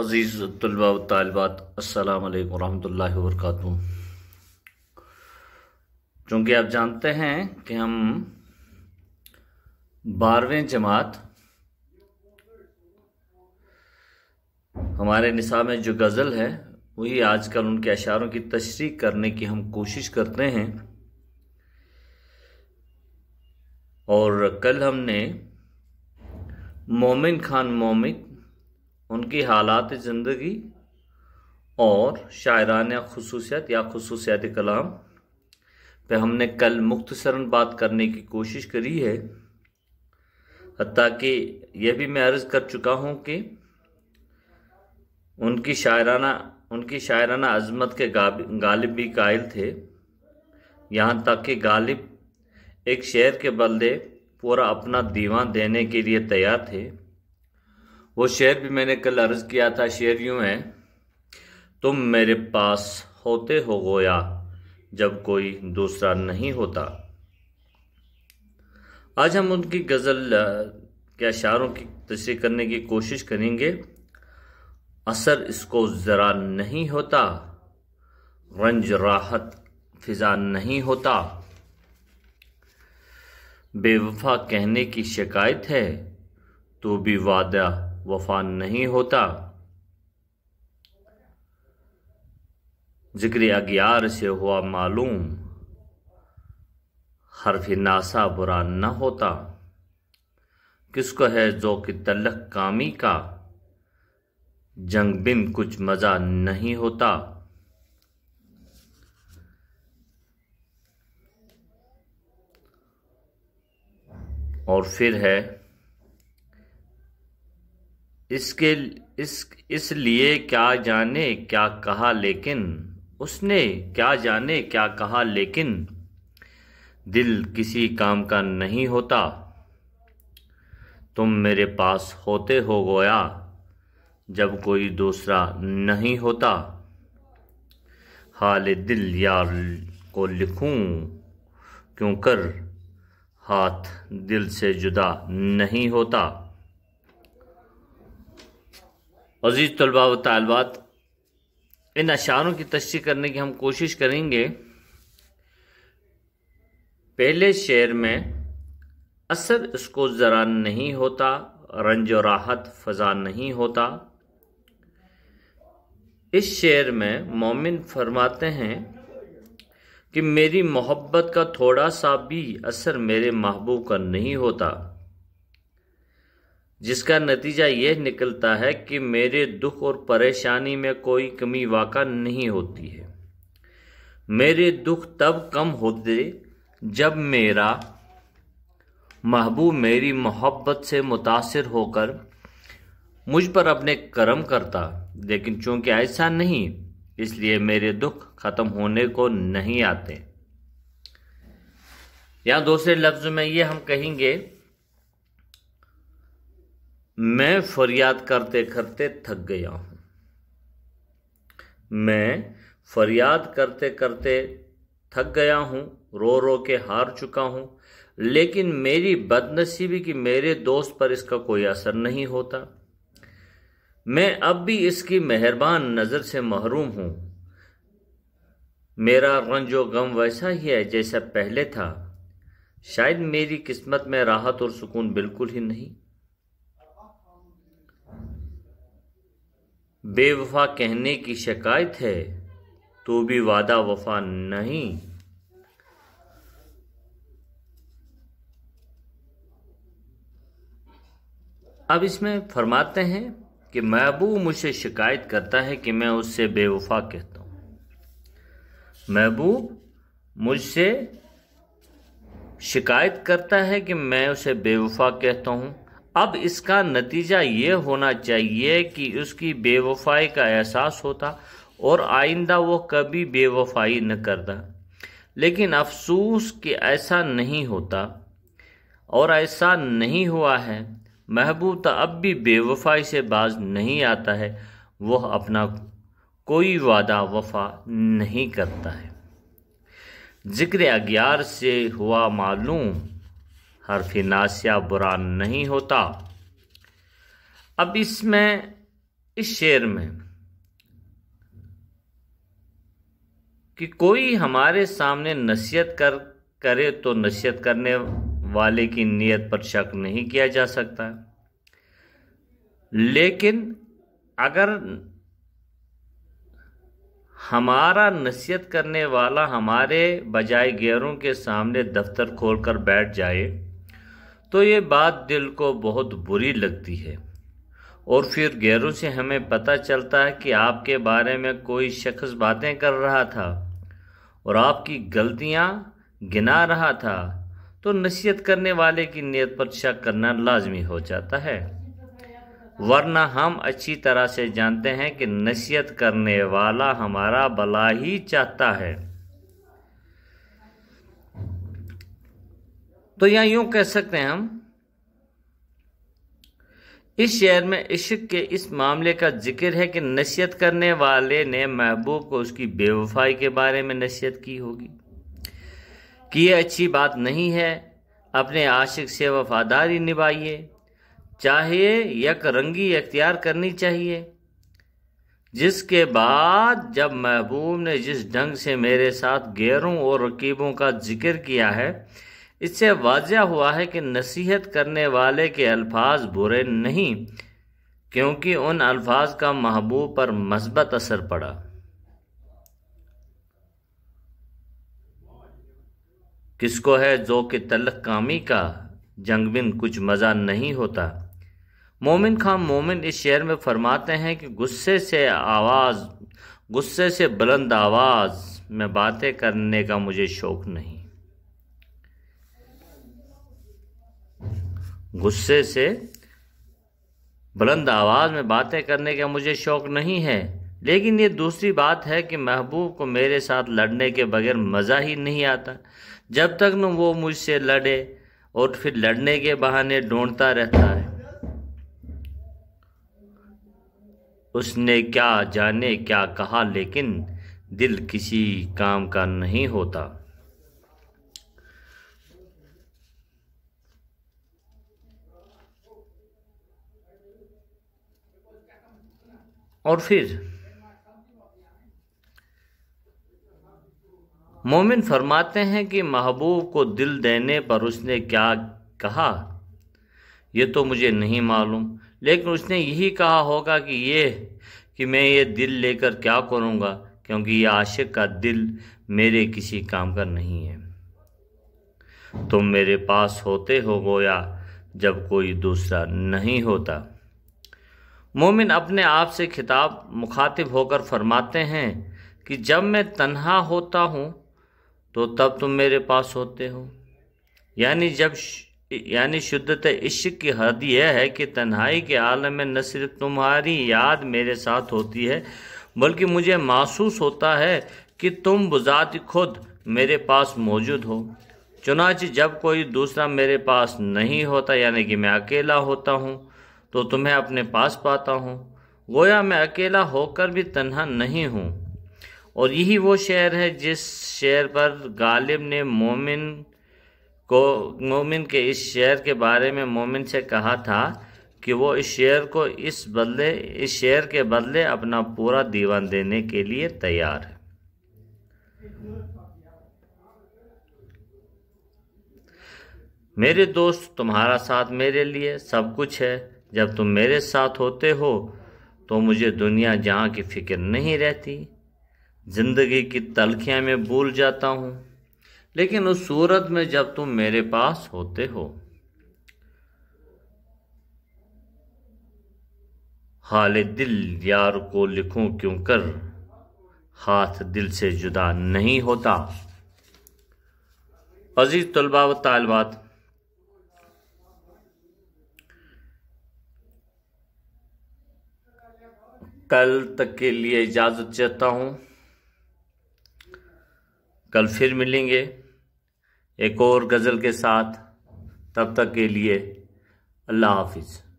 अज़ीज़ तलबा तलबात असलकम वरहमल वर्क चूँकि आप जानते हैं कि हम बारहवें जमात हमारे निसाब में जो गज़ल है वही आजकल उनके अशारों की तशरी करने की हम कोशिश करते हैं और कल हमने मोमिन खान मोमिक उनकी हालात ज़िंदगी और शायरान खसूसियात या खसूसियात कलाम पे हमने कल मुख्तसरन बात करने की कोशिश करी है ताकि यह भी मैं अर्ज़ कर चुका हूँ कि उनकी शायराना उनकी शायराना अजमत के गालिब भी कायल थे यहाँ तक कि गालिब एक शेर के बल्दे पूरा अपना दीवान देने के लिए तैयार थे वो शेयर भी मैंने कल अर्ज किया था शेयर यूं है तुम मेरे पास होते हो गोया जब कोई दूसरा नहीं होता आज हम उनकी गज़ल के अशारों की तस्वीर करने की कोशिश करेंगे असर इसको ज़रा नहीं होता रंज राहत फिजा नहीं होता बेवफा कहने की शिकायत है तो भी वादा वफा नहीं होता जिक्र अगियार से हुआ मालूम हरफ नासा बुरा न होता किसको है जो कि तलक कामी का जंग बिन कुछ मज़ा नहीं होता और फिर है इसके इस इसलिए क्या जाने क्या कहा लेकिन उसने क्या जाने क्या कहा लेकिन दिल किसी काम का नहीं होता तुम मेरे पास होते हो गोया जब कोई दूसरा नहीं होता हाल दिल यार को लिखूं क्यों कर हाथ दिल से जुदा नहीं होता अजीज़ तलबा व तलबात इन अशारों की तशरी करने की हम कोशिश करेंगे पहले शेर में असर इसको ज़रा नहीं होता रंज और राहत फ़जा नहीं होता इस शेर में मोमिन फरमाते हैं कि मेरी मोहब्बत का थोड़ा सा भी असर मेरे महबूब का नहीं होता जिसका नतीजा यह निकलता है कि मेरे दुख और परेशानी में कोई कमी वाका नहीं होती है मेरे दुख तब कम होते जब मेरा महबूब मेरी मोहब्बत से मुतासर होकर मुझ पर अपने कर्म करता लेकिन चूंकि ऐसा नहीं इसलिए मेरे दुख ख़त्म होने को नहीं आते या दूसरे लफ्ज़ में ये हम कहेंगे मैं फरियाद करते करते थक गया हूँ मैं फरियाद करते करते थक गया हूँ रो रो के हार चुका हूँ लेकिन मेरी बदनसीबी कि मेरे दोस्त पर इसका कोई असर नहीं होता मैं अब भी इसकी मेहरबान नज़र से महरूम हूँ मेरा रंजो गम वैसा ही है जैसा पहले था शायद मेरी किस्मत में राहत और सुकून बिल्कुल ही नहीं बेवफा कहने की शिकायत है तो भी वादा वफा नहीं अब इसमें फरमाते हैं कि महबूब मुझसे शिकायत करता है कि मैं उससे बेवफा कहता हूँ महबूब मुझसे शिकायत करता है कि मैं उसे बेवफा कहता हूँ अब इसका नतीजा ये होना चाहिए कि उसकी बेवफाई का एहसास होता और आइंदा वो कभी बेवफाई न करता लेकिन अफसोस कि ऐसा नहीं होता और ऐसा नहीं हुआ है महबूब तो अब भी बेवफाई से बाज नहीं आता है वह अपना कोई वादा वफा नहीं करता है जिक्र अग्यार से हुआ मालूम हर्फ नासिया बुरा नहीं होता अब इसमें इस शेर में कि कोई हमारे सामने नसीहत कर करे तो नसीहत करने वाले की नीयत पर शक नहीं किया जा सकता लेकिन अगर हमारा नसीहत करने वाला हमारे बजाय गैरों के सामने दफ्तर खोलकर बैठ जाए तो ये बात दिल को बहुत बुरी लगती है और फिर गैरों से हमें पता चलता है कि आपके बारे में कोई शख्स बातें कर रहा था और आपकी गलतियां गिना रहा था तो नसीहत करने वाले की नीयत पर शक करना लाजमी हो जाता है वरना हम अच्छी तरह से जानते हैं कि नसीहत करने वाला हमारा भला ही चाहता है तो यहां यूं कह सकते हैं हम इस शेयर में इश्क के इस मामले का जिक्र है कि नसीहत करने वाले ने महबूब को उसकी बेवफाई के बारे में नसीहत की होगी कि यह अच्छी बात नहीं है अपने आशिक से वफादारी निभाइए चाहे यक रंगी अख्तियार करनी चाहिए जिसके बाद जब महबूब ने जिस ढंग से मेरे साथ गैरों और रकीबों का जिक्र किया है इससे वाजह हुआ है कि नसीहत करने वाले के अल्फाज बुरे नहीं क्योंकि उन अल्फाज का महबूब पर मस्बत असर पड़ा किसको है जो कि तलक कामी का जंग बिन कुछ मज़ा नहीं होता मोमिन खां मोमिन इस शेर में फरमाते हैं कि गुस्से से आवाज़ गुस्से से बुलंद आवाज़ में बातें करने का मुझे शौक़ नहीं गुस्से से बुलंद आवाज़ में बातें करने का मुझे शौक़ नहीं है लेकिन ये दूसरी बात है कि महबूब को मेरे साथ लड़ने के बगैर मज़ा ही नहीं आता जब तक न वो मुझसे लड़े और फिर लड़ने के बहाने ढूंढता रहता है उसने क्या जाने क्या कहा लेकिन दिल किसी काम का नहीं होता और फिर मोमिन फरमाते हैं कि महबूब को दिल देने पर उसने क्या कहा यह तो मुझे नहीं मालूम लेकिन उसने यही कहा होगा कि ये कि मैं ये दिल लेकर क्या करूँगा क्योंकि ये आशिक का दिल मेरे किसी काम का नहीं है तुम मेरे पास होते हो गोया जब कोई दूसरा नहीं होता मोमिन अपने आप से खिताब मुखातिब होकर फरमाते हैं कि जब मैं तन्हा होता हूँ तो तब तुम मेरे पास होते हो यानी जब यानी शुद्धत इश्क की हद यह है कि तन्हाई के आलम में न सिर्फ तुम्हारी याद मेरे साथ होती है बल्कि मुझे महसूस होता है कि तुम बुजात खुद मेरे पास मौजूद हो चुनाच जब कोई दूसरा मेरे पास नहीं होता यानी कि मैं अकेला होता हूँ तो तुम्हें अपने पास पाता हूँ गोया मैं अकेला होकर भी तन्हा नहीं हूँ और यही वो शेर है जिस शेर पर गालिब ने मोमिन को मोमिन के इस शेर के बारे में मोमिन से कहा था कि वो इस शेर को इस बदले इस शेर के बदले अपना पूरा दीवान देने के लिए तैयार है मेरे दोस्त तुम्हारा साथ मेरे लिए सब कुछ है जब तुम मेरे साथ होते हो तो मुझे दुनिया जहाँ की फिक्र नहीं रहती ज़िंदगी की तलखियाँ में भूल जाता हूँ लेकिन उस सूरत में जब तुम मेरे पास होते हो हाल दिल यार को लिखूं क्यों कर हाथ दिल से जुदा नहीं होता अजीज़ तलबा व तालबात कल तक के लिए इजाज़त चाहता हूँ कल फिर मिलेंगे एक और गज़ल के साथ तब तक के लिए अल्लाह हाफिज़